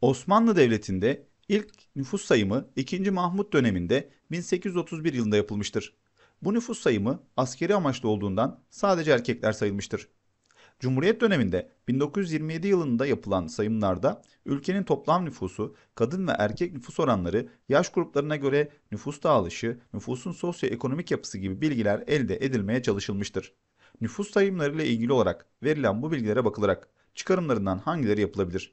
Osmanlı Devleti'nde ilk nüfus sayımı 2. Mahmut döneminde 1831 yılında yapılmıştır. Bu nüfus sayımı askeri amaçlı olduğundan sadece erkekler sayılmıştır. Cumhuriyet döneminde 1927 yılında yapılan sayımlarda ülkenin toplam nüfusu, kadın ve erkek nüfus oranları, yaş gruplarına göre nüfus dağılışı, nüfusun sosyoekonomik yapısı gibi bilgiler elde edilmeye çalışılmıştır. Nüfus sayımlarıyla ilgili olarak verilen bu bilgilere bakılarak çıkarımlarından hangileri yapılabilir?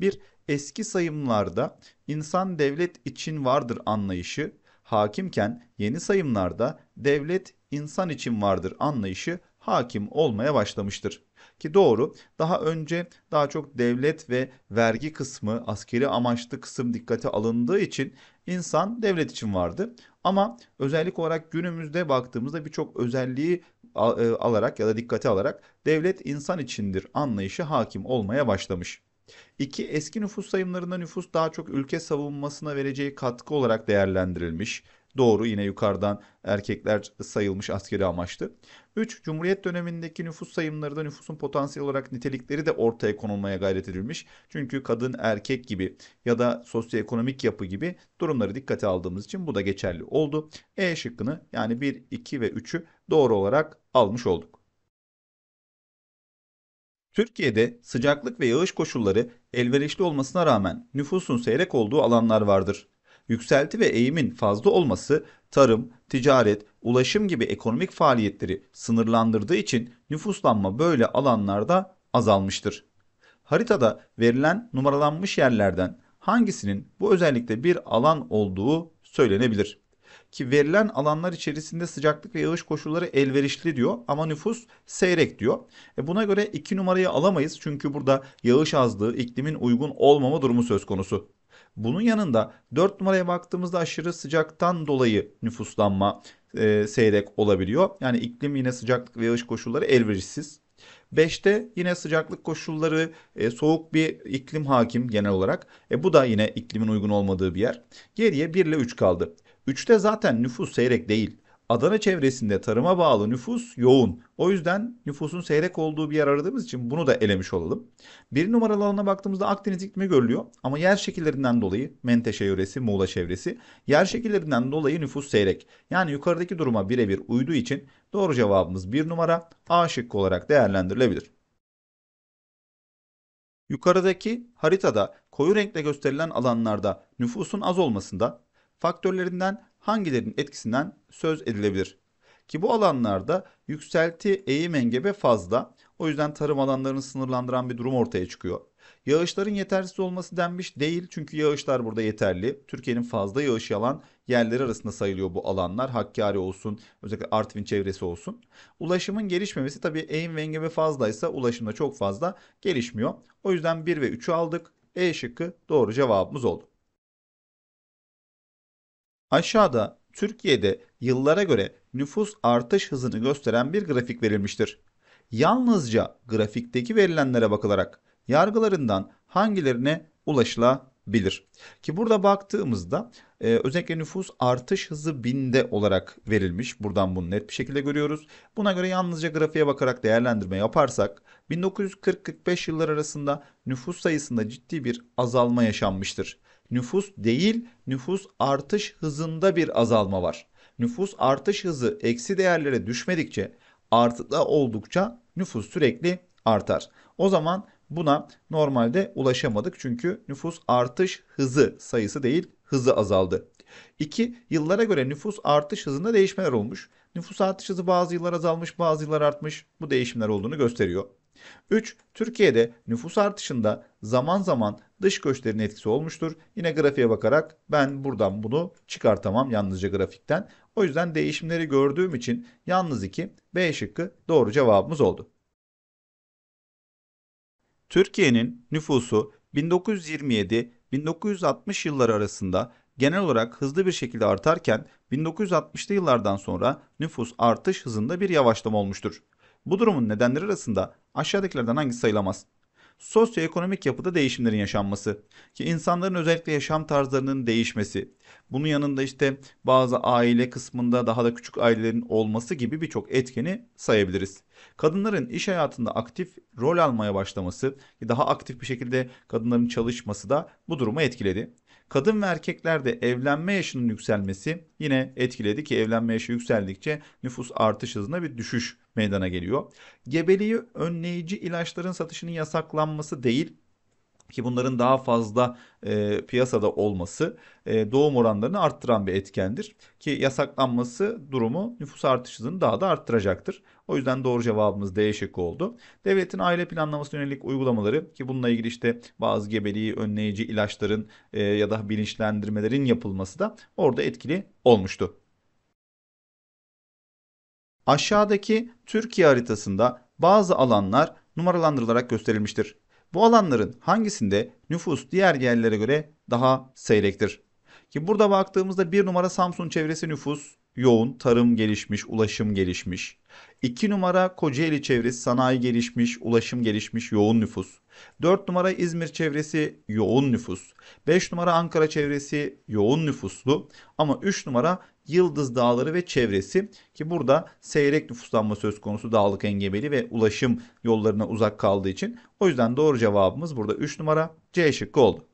Bir eski sayımlarda insan devlet için vardır anlayışı hakimken yeni sayımlarda devlet insan için vardır anlayışı hakim olmaya başlamıştır. Ki doğru daha önce daha çok devlet ve vergi kısmı askeri amaçlı kısım dikkate alındığı için insan devlet için vardı. Ama özellik olarak günümüzde baktığımızda birçok özelliği e, alarak ya da dikkate alarak devlet insan içindir anlayışı hakim olmaya başlamış. İki Eski nüfus sayımlarında nüfus daha çok ülke savunmasına vereceği katkı olarak değerlendirilmiş. Doğru yine yukarıdan erkekler sayılmış askeri amaçlı. 3. Cumhuriyet dönemindeki nüfus sayımlarında nüfusun potansiyel olarak nitelikleri de ortaya konulmaya gayret edilmiş. Çünkü kadın erkek gibi ya da sosyoekonomik yapı gibi durumları dikkate aldığımız için bu da geçerli oldu. E şıkkını yani 1, 2 ve 3'ü doğru olarak almış olduk. Türkiye'de sıcaklık ve yağış koşulları elverişli olmasına rağmen nüfusun seyrek olduğu alanlar vardır. Yükselti ve eğimin fazla olması tarım, ticaret, ulaşım gibi ekonomik faaliyetleri sınırlandırdığı için nüfuslanma böyle alanlarda azalmıştır. Haritada verilen numaralanmış yerlerden hangisinin bu özellikle bir alan olduğu söylenebilir. Ki verilen alanlar içerisinde sıcaklık ve yağış koşulları elverişli diyor ama nüfus seyrek diyor. E buna göre 2 numarayı alamayız çünkü burada yağış azlığı, iklimin uygun olmama durumu söz konusu. Bunun yanında 4 numaraya baktığımızda aşırı sıcaktan dolayı nüfuslanma e, seyrek olabiliyor. Yani iklim yine sıcaklık ve yağış koşulları elverişsiz. 5'te yine sıcaklık koşulları e, soğuk bir iklim hakim genel olarak. E, bu da yine iklimin uygun olmadığı bir yer. Geriye 1 ile 3 kaldı. 3'te zaten nüfus seyrek değil. Adana çevresinde tarıma bağlı nüfus yoğun. O yüzden nüfusun seyrek olduğu bir yer aradığımız için bunu da elemiş olalım. Bir numaralı alana baktığımızda Akdeniz iklimi görülüyor ama yer şekillerinden dolayı Menteşe yöresi, Muğla çevresi yer şekillerinden dolayı nüfus seyrek. Yani yukarıdaki duruma birebir uyduğu için doğru cevabımız bir numara A şıkkı olarak değerlendirilebilir. Yukarıdaki haritada koyu renkle gösterilen alanlarda nüfusun az olmasında faktörlerinden hangilerinin etkisinden söz edilebilir? Ki bu alanlarda yükselti eğim engebe fazla. O yüzden tarım alanlarını sınırlandıran bir durum ortaya çıkıyor. Yağışların yetersiz olması denmiş değil çünkü yağışlar burada yeterli. Türkiye'nin fazla yağış alan yerleri arasında sayılıyor bu alanlar. Hakkari olsun, özellikle Artvin çevresi olsun. Ulaşımın gelişmemesi tabii eğim ve engebe fazlaysa ulaşımda çok fazla gelişmiyor. O yüzden 1 ve 3'ü aldık. E şıkkı doğru cevabımız oldu. Aşağıda Türkiye'de yıllara göre nüfus artış hızını gösteren bir grafik verilmiştir. Yalnızca grafikteki verilenlere bakılarak yargılarından hangilerine ulaşılabilir? Ki burada baktığımızda e, özellikle nüfus artış hızı binde olarak verilmiş. Buradan bunu net bir şekilde görüyoruz. Buna göre yalnızca grafiğe bakarak değerlendirme yaparsak 1940-45 yıllar arasında nüfus sayısında ciddi bir azalma yaşanmıştır nüfus değil nüfus artış hızında bir azalma var. Nüfus artış hızı eksi değerlere düşmedikçe artıda oldukça nüfus sürekli artar. O zaman buna normalde ulaşamadık çünkü nüfus artış hızı sayısı değil hızı azaldı. 2. Yıllara göre nüfus artış hızında değişmeler olmuş. Nüfus artış hızı bazı yıllar azalmış bazı yıllar artmış bu değişimler olduğunu gösteriyor. 3. Türkiye'de nüfus artışında zaman zaman dış göçlerin etkisi olmuştur. Yine grafiğe bakarak ben buradan bunu çıkartamam yalnızca grafikten. O yüzden değişimleri gördüğüm için yalnız 2 B şıkkı doğru cevabımız oldu. Türkiye'nin nüfusu 1927-1960 yılları arasında genel olarak hızlı bir şekilde artarken 1960'lı yıllardan sonra nüfus artış hızında bir yavaşlama olmuştur. Bu durumun nedenleri arasında aşağıdakilerden hangisi sayılamaz? Sosyoekonomik yapıda değişimlerin yaşanması ki insanların özellikle yaşam tarzlarının değişmesi. Bunun yanında işte bazı aile kısmında daha da küçük ailelerin olması gibi birçok etkeni sayabiliriz. Kadınların iş hayatında aktif rol almaya başlaması, daha aktif bir şekilde kadınların çalışması da bu durumu etkiledi. Kadın ve erkeklerde evlenme yaşının yükselmesi yine etkiledi ki evlenme yaşı yükseldikçe nüfus artış hızına bir düşüş meydana geliyor. Gebeliği önleyici ilaçların satışının yasaklanması değil ki bunların daha fazla e, piyasada olması e, doğum oranlarını arttıran bir etkendir. Ki yasaklanması durumu nüfus artış hızını daha da arttıracaktır. O yüzden doğru cevabımız D şıkkı oldu. Devletin aile planlaması yönelik uygulamaları ki bununla ilgili işte bazı gebeliği önleyici ilaçların e, ya da bilinçlendirmelerin yapılması da orada etkili olmuştu. Aşağıdaki Türkiye haritasında bazı alanlar numaralandırılarak gösterilmiştir. Bu alanların hangisinde nüfus diğer yerlere göre daha seyrektir? Ki burada baktığımızda bir numara Samsun çevresi nüfus yoğun, tarım gelişmiş, ulaşım gelişmiş. 2 numara Kocaeli çevresi sanayi gelişmiş, ulaşım gelişmiş, yoğun nüfus. 4 numara İzmir çevresi yoğun nüfus. 5 numara Ankara çevresi yoğun nüfuslu ama 3 numara Yıldız Dağları ve çevresi ki burada seyrek nüfuslanma söz konusu dağlık engebeli ve ulaşım yollarına uzak kaldığı için. O yüzden doğru cevabımız burada 3 numara C şıkkı oldu.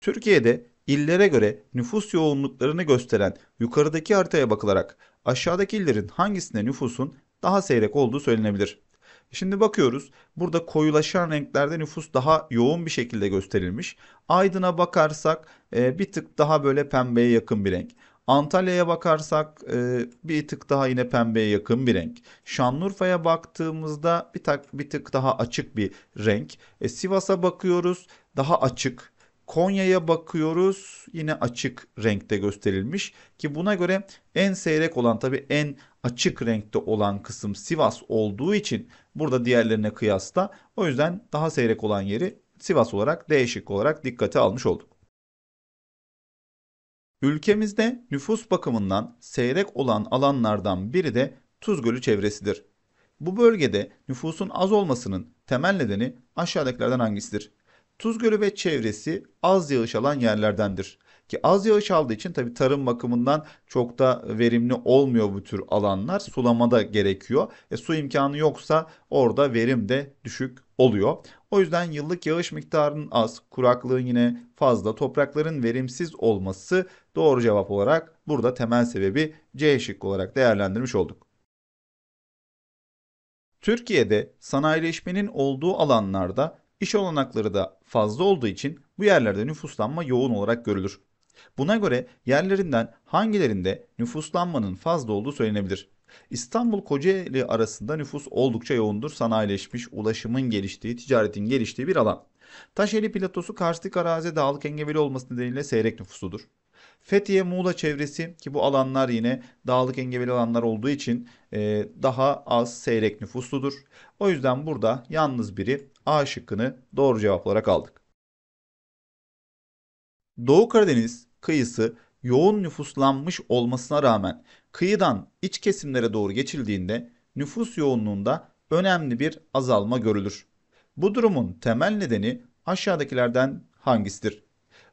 Türkiye'de illere göre nüfus yoğunluklarını gösteren yukarıdaki haritaya bakılarak aşağıdaki illerin hangisinde nüfusun daha seyrek olduğu söylenebilir. Şimdi bakıyoruz burada koyulaşan renklerde nüfus daha yoğun bir şekilde gösterilmiş. Aydın'a bakarsak e, bir tık daha böyle pembeye yakın bir renk. Antalya'ya bakarsak e, bir tık daha yine pembeye yakın bir renk. Şanlıurfa'ya baktığımızda bir, tak, bir tık daha açık bir renk. E, Sivas'a bakıyoruz daha açık. Konya'ya bakıyoruz yine açık renkte gösterilmiş ki buna göre en seyrek olan tabii en açık renkte olan kısım Sivas olduğu için burada diğerlerine kıyasla o yüzden daha seyrek olan yeri Sivas olarak değişik olarak dikkate almış olduk. Ülkemizde nüfus bakımından seyrek olan alanlardan biri de Tuz Gölü çevresidir. Bu bölgede nüfusun az olmasının temel nedeni aşağıdakilerden hangisidir? Tuz Gölü ve çevresi az yağış alan yerlerdendir. Ki az yağış aldığı için tabi tarım bakımından çok da verimli olmuyor bu tür alanlar. Sulamada gerekiyor. E, su imkanı yoksa orada verim de düşük oluyor. O yüzden yıllık yağış miktarının az, kuraklığın yine fazla, toprakların verimsiz olması doğru cevap olarak burada temel sebebi C şıkkı olarak değerlendirmiş olduk. Türkiye'de sanayileşmenin olduğu alanlarda iş olanakları da fazla olduğu için bu yerlerde nüfuslanma yoğun olarak görülür. Buna göre yerlerinden hangilerinde nüfuslanmanın fazla olduğu söylenebilir. İstanbul-Kocaeli arasında nüfus oldukça yoğundur. Sanayileşmiş, ulaşımın geliştiği, ticaretin geliştiği bir alan. Taşeli platosu karstik arazi dağlık engebeli olması nedeniyle seyrek nüfusludur. Fethiye, Muğla çevresi ki bu alanlar yine dağlık engebeli alanlar olduğu için e, daha az seyrek nüfusludur. O yüzden burada yalnız biri A şıkkını doğru cevap olarak aldık. Doğu Karadeniz, kıyısı yoğun nüfuslanmış olmasına rağmen kıyıdan iç kesimlere doğru geçildiğinde nüfus yoğunluğunda önemli bir azalma görülür. Bu durumun temel nedeni aşağıdakilerden hangisidir?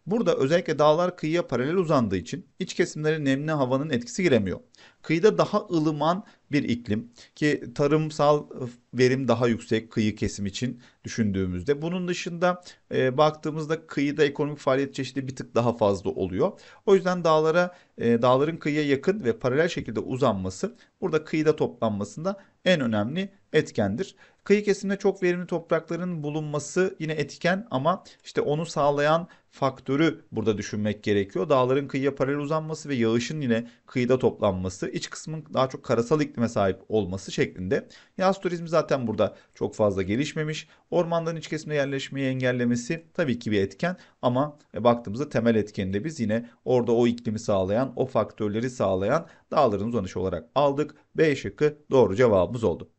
Burada özellikle dağlar kıyıya paralel uzandığı için iç kesimlere nemli havanın etkisi giremiyor. Kıyıda daha ılıman bir iklim ki tarımsal verim daha yüksek kıyı kesim için düşündüğümüzde. Bunun dışında e, baktığımızda kıyıda ekonomik faaliyet çeşidi bir tık daha fazla oluyor. O yüzden dağlara e, dağların kıyıya yakın ve paralel şekilde uzanması burada kıyıda toplanmasında en önemli etkendir. Kıyı kesimde çok verimli toprakların bulunması yine etken ama işte onu sağlayan faktörü burada düşünmek gerekiyor. Dağların kıyıya paralel uzanması ve yağışın yine kıyıda toplanması, iç kısmın daha çok karasal iklime sahip olması şeklinde. Yaz turizmi zaten burada çok fazla gelişmemiş. Ormanların iç kesimde yerleşmeyi engellemesi tabii ki bir etken ama e, baktığımızda temel etkeni de biz yine orada o iklimi sağlayan, o faktörleri sağlayan dağların uzanışı olarak aldık. B şıkkı doğru cevabımız oldu.